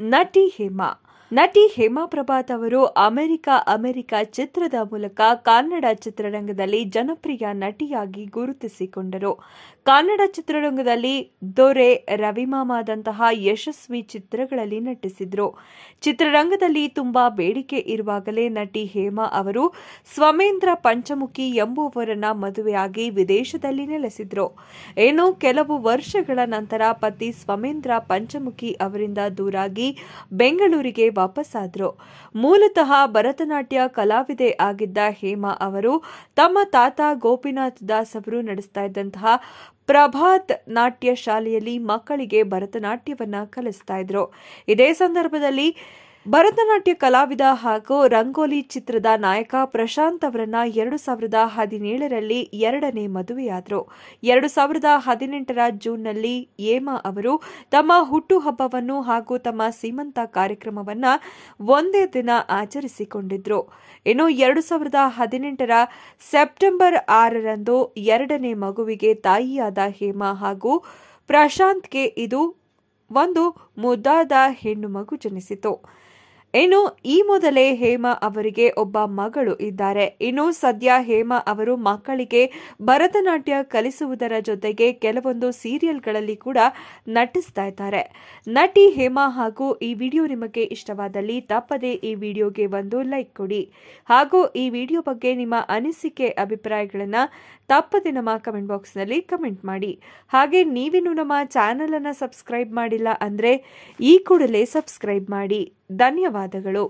नटी हेमा ನಟಿ ಹೇಮಾ ಪ್ರಭಾತ್ ಅವರು America America ಚಿತ್ರದ ಮೂಲಕ ಕನ್ನಡ ಚಿತ್ರರಂಗದಲ್ಲಿ ಜನಪ್ರಿಯ ನಟಿಯಾಗಿ ಗುರುತಿಸಿಕೊಂಡರು ಕನ್ನಡ ಚಿತ್ರರಂಗದಲ್ಲಿ ದೊರೆ ರವಿಮಾಮಾದಂತಹ ಯಶಸ್ವಿ ಚಿತ್ರಗಳಲ್ಲಿ ನಟಿಸಿದರು ಚಿತ್ರರಂಗದಲ್ಲಿ ತುಂಬಾ ಬೇಡಿಕೆ ಇರುವಾಗಲೇ ನಟಿ ಹೇಮಾ ಅವರು ಸ್ವಮೇಂದ್ರ ಪಂಚಮುಖಿ ಎಂಬುವರನ್ನ ಮದುವೆಯಾಗಿ ವಿದೇಶದಲ್ಲಿ ನೆಲೆಸಿದ್ರು ಏನೋ ಕೆಲವು ವರ್ಷಗಳ ನಂತರ ಪತಿ ಸ್ವಮೇಂದ್ರ ಪಂಚಮುಖಿ ಅವರಿಂದ ದೂರಾಗಿ ಬೆಂಗಳೂರಿಗೆ ವಾಪಸ್ಸಾದರು ಮೂಲತಃ ಭರತನಾಟ್ಯ ಕಲಾವಿದೆ ಆಗಿದ್ದ ಹೇಮಾ ಅವರು ತಮ್ಮ ತಾತ ಗೋಪಿನಾಥ್ ದಾಸ್ ಅವರು ನಡೆಸ್ತಾ ಇದ್ದಂತಹ ಪ್ರಭಾತ್ ನಾಟ್ಯ ಶಾಲೆಯಲ್ಲಿ ಮಕ್ಕಳಿಗೆ ಭರತನಾಟ್ಯವನ್ನು ಕಲಿಸ್ತಾ ಇದ್ರು ಇದೇ ಸಂದರ್ಭದಲ್ಲಿ ಭರತನಾಟ್ಯ ಕಲಾವಿದ ಹಾಗೂ ರಂಗೋಲಿ ಚಿತ್ರದ ನಾಯಕ ಪ್ರಶಾಂತ್ ಅವರನ್ನ ಎರಡು ಸಾವಿರದ ಹದಿನೇಳರಲ್ಲಿ ಎರಡನೇ ಮದುವೆಯಾದರು ಎರಡು ಸಾವಿರದ ಹದಿನೆಂಟರ ಜೂನ್ನಲ್ಲಿ ಏಮಾ ಅವರು ತಮ್ಮ ಹುಟ್ಟುಹಬ್ಬವನ್ನು ಹಾಗೂ ತಮ್ಮ ಸೀಮಂತ ಕಾರ್ಯಕ್ರಮವನ್ನು ಒಂದೇ ದಿನ ಆಚರಿಸಿಕೊಂಡಿದ್ರು ಇನ್ನು ಎರಡು ಸಾವಿರದ ಹದಿನೆಂಟರ ಸೆಪ್ಟೆಂಬರ್ ಆರರಂದು ಎರಡನೇ ಮಗುವಿಗೆ ತಾಯಿಯಾದ ಹೇಮಾ ಹಾಗೂ ಪ್ರಶಾಂತ್ಗೆ ಇದು ಒಂದು ಮುದ್ದಾದ ಹೆಣ್ಣು ಮಗು ಜನಿಸಿತು ಇನ್ನು ಈ ಮೊದಲೇ ಹೇಮಾ ಅವರಿಗೆ ಒಬ್ಬ ಮಗಳು ಇದ್ದಾರೆ ಇನ್ನು ಸದ್ಯ ಹೇಮಾ ಅವರು ಮಕ್ಕಳಿಗೆ ಭರತನಾಟ್ಯ ಕಲಿಸುವುದರ ಜೊತೆಗೆ ಕೆಲವೊಂದು ಸೀರಿಯಲ್ಗಳಲ್ಲಿ ಕೂಡ ನಟಿಸ್ತಾ ಇದ್ದಾರೆ ನಟಿ ಹೇಮಾ ಹಾಗೂ ಈ ವಿಡಿಯೋ ನಿಮಗೆ ಇಷ್ಟವಾದಲ್ಲಿ ತಪ್ಪದೆ ಈ ವಿಡಿಯೋಗೆ ಒಂದು ಲೈಕ್ ಕೊಡಿ ಹಾಗೂ ಈ ವಿಡಿಯೋ ಬಗ್ಗೆ ನಿಮ್ಮ ಅನಿಸಿಕೆ ಅಭಿಪ್ರಾಯಗಳನ್ನು ತಪ್ಪದೆ ನಮ್ಮ ಕಮೆಂಟ್ ಬಾಕ್ಸ್ನಲ್ಲಿ ಕಮೆಂಟ್ ಮಾಡಿ ಹಾಗೆ ನೀವಿನ್ನು ನಮ್ಮ ಚಾನಲನ್ನು ಸಬ್ಸ್ಕ್ರೈಬ್ ಮಾಡಿಲ್ಲ ಅಂದರೆ ಈ ಕೂಡಲೇ ಸಬ್ಸ್ಕ್ರೈಬ್ ಮಾಡಿ ಧನ್ಯವಾದಗಳು